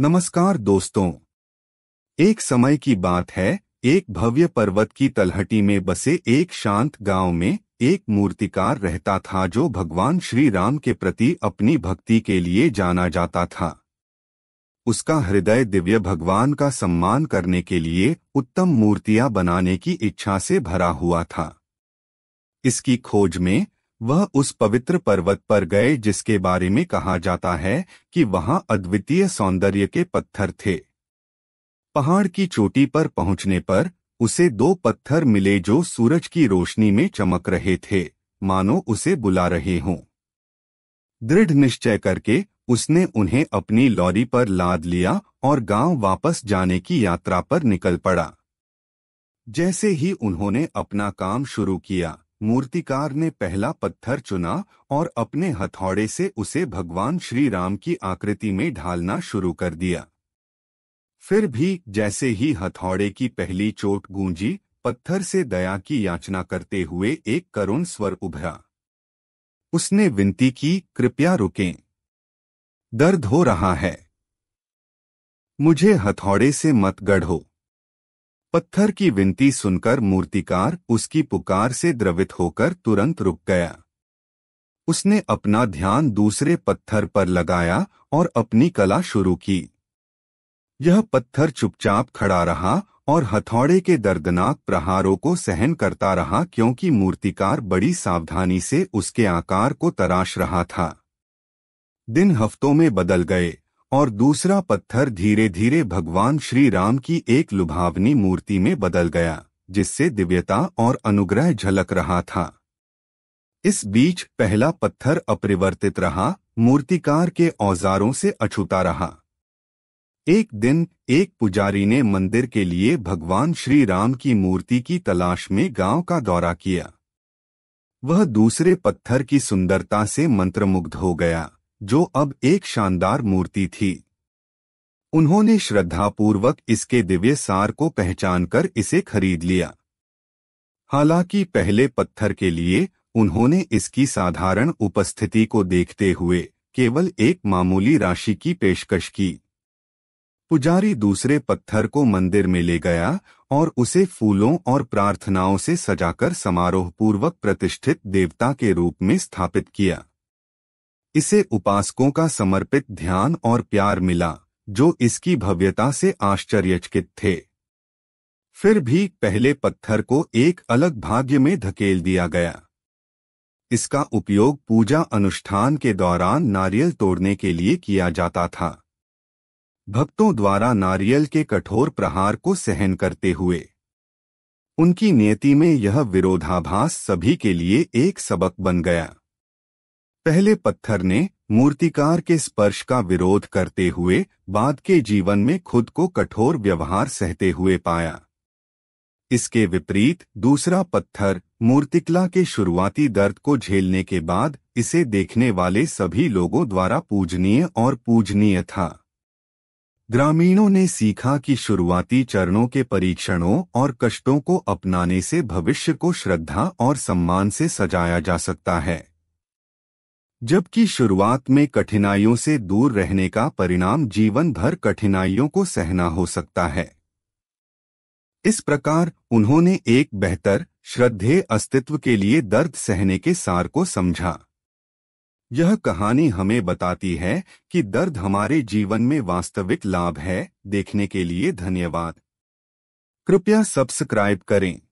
नमस्कार दोस्तों एक समय की बात है एक भव्य पर्वत की तलहटी में बसे एक शांत गांव में एक मूर्तिकार रहता था जो भगवान श्री राम के प्रति अपनी भक्ति के लिए जाना जाता था उसका हृदय दिव्य भगवान का सम्मान करने के लिए उत्तम मूर्तियां बनाने की इच्छा से भरा हुआ था इसकी खोज में वह उस पवित्र पर्वत पर गए जिसके बारे में कहा जाता है कि वहां अद्वितीय सौंदर्य के पत्थर थे पहाड़ की चोटी पर पहुंचने पर उसे दो पत्थर मिले जो सूरज की रोशनी में चमक रहे थे मानो उसे बुला रहे हों दृढ़ निश्चय करके उसने उन्हें अपनी लॉरी पर लाद लिया और गांव वापस जाने की यात्रा पर निकल पड़ा जैसे ही उन्होंने अपना काम शुरू किया मूर्तिकार ने पहला पत्थर चुना और अपने हथौड़े से उसे भगवान श्री राम की आकृति में ढालना शुरू कर दिया फिर भी जैसे ही हथौड़े की पहली चोट गूंजी पत्थर से दया की याचना करते हुए एक करुण स्वर उभरा उसने विनती की कृपया रुकें दर्द हो रहा है मुझे हथौड़े से मत गढ़ो पत्थर की विनती सुनकर मूर्तिकार उसकी पुकार से द्रवित होकर तुरंत रुक गया उसने अपना ध्यान दूसरे पत्थर पर लगाया और अपनी कला शुरू की यह पत्थर चुपचाप खड़ा रहा और हथौड़े के दर्दनाक प्रहारों को सहन करता रहा क्योंकि मूर्तिकार बड़ी सावधानी से उसके आकार को तराश रहा था दिन हफ्तों में बदल गए और दूसरा पत्थर धीरे धीरे भगवान श्री राम की एक लुभावनी मूर्ति में बदल गया जिससे दिव्यता और अनुग्रह झलक रहा था इस बीच पहला पत्थर अपरिवर्तित रहा मूर्तिकार के औजारों से अछूता रहा एक दिन एक पुजारी ने मंदिर के लिए भगवान श्री राम की मूर्ति की तलाश में गांव का दौरा किया वह दूसरे पत्थर की सुंदरता से मंत्रमुग्ध हो गया जो अब एक शानदार मूर्ति थी उन्होंने श्रद्धापूर्वक इसके दिव्य सार को पहचान कर इसे खरीद लिया हालांकि पहले पत्थर के लिए उन्होंने इसकी साधारण उपस्थिति को देखते हुए केवल एक मामूली राशि की पेशकश की पुजारी दूसरे पत्थर को मंदिर में ले गया और उसे फूलों और प्रार्थनाओं से सजाकर समारोह पूर्वक प्रतिष्ठित देवता के रूप में स्थापित किया इसे उपासकों का समर्पित ध्यान और प्यार मिला जो इसकी भव्यता से आश्चर्यचकित थे फिर भी पहले पत्थर को एक अलग भाग्य में धकेल दिया गया इसका उपयोग पूजा अनुष्ठान के दौरान नारियल तोड़ने के लिए किया जाता था भक्तों द्वारा नारियल के कठोर प्रहार को सहन करते हुए उनकी नियति में यह विरोधाभास सभी के लिए एक सबक बन गया पहले पत्थर ने मूर्तिकार के स्पर्श का विरोध करते हुए बाद के जीवन में खुद को कठोर व्यवहार सहते हुए पाया इसके विपरीत दूसरा पत्थर मूर्तिकला के शुरुआती दर्द को झेलने के बाद इसे देखने वाले सभी लोगों द्वारा पूजनीय और पूजनीय था ग्रामीणों ने सीखा कि शुरुआती चरणों के परीक्षणों और कष्टों को अपनाने से भविष्य को श्रद्धा और सम्मान से सजाया जा सकता है जबकि शुरुआत में कठिनाइयों से दूर रहने का परिणाम जीवन भर कठिनाइयों को सहना हो सकता है इस प्रकार उन्होंने एक बेहतर श्रद्धे अस्तित्व के लिए दर्द सहने के सार को समझा यह कहानी हमें बताती है कि दर्द हमारे जीवन में वास्तविक लाभ है देखने के लिए धन्यवाद कृपया सब्सक्राइब करें